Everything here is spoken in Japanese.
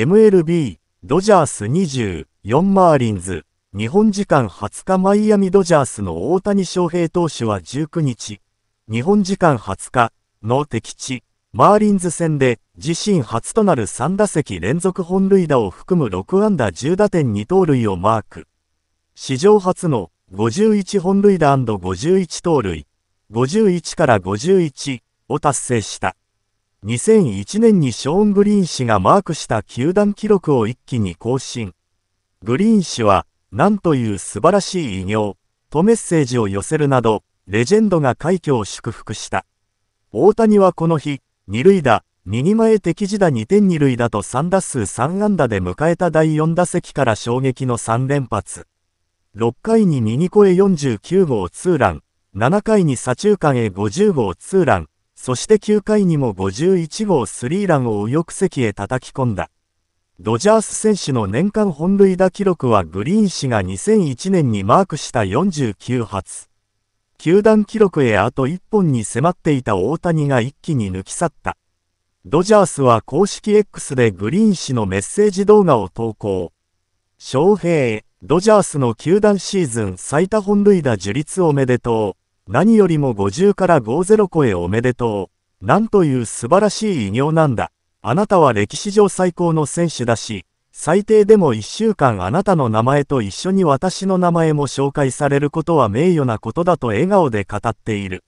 MLB、ドジャース24マーリンズ、日本時間20日マイアミドジャースの大谷翔平投手は19日、日本時間20日の敵地、マーリンズ戦で自身初となる3打席連続本塁打を含む6安打10打点2盗塁をマーク。史上初の51本塁打 &51 盗塁、51から51を達成した。2001年にショーン・グリーン氏がマークした球団記録を一気に更新。グリーン氏は、なんという素晴らしい偉業、とメッセージを寄せるなど、レジェンドが快挙を祝福した。大谷はこの日、二塁打、右前敵地打2点二塁打と3打数3安打で迎えた第4打席から衝撃の3連発。6回に右越え49号ツーラン、7回に左中間へ50号ツーラン、そして9回にも51号スリーランを右翼席へ叩き込んだ。ドジャース選手の年間本塁打記録はグリーン氏が2001年にマークした49発。球団記録へあと1本に迫っていた大谷が一気に抜き去った。ドジャースは公式 X でグリーン氏のメッセージ動画を投稿。翔平、ドジャースの球団シーズン最多本塁打樹立おめでとう。何よりも50から50個へおめでとう。なんという素晴らしい偉業なんだ。あなたは歴史上最高の選手だし、最低でも1週間あなたの名前と一緒に私の名前も紹介されることは名誉なことだと笑顔で語っている。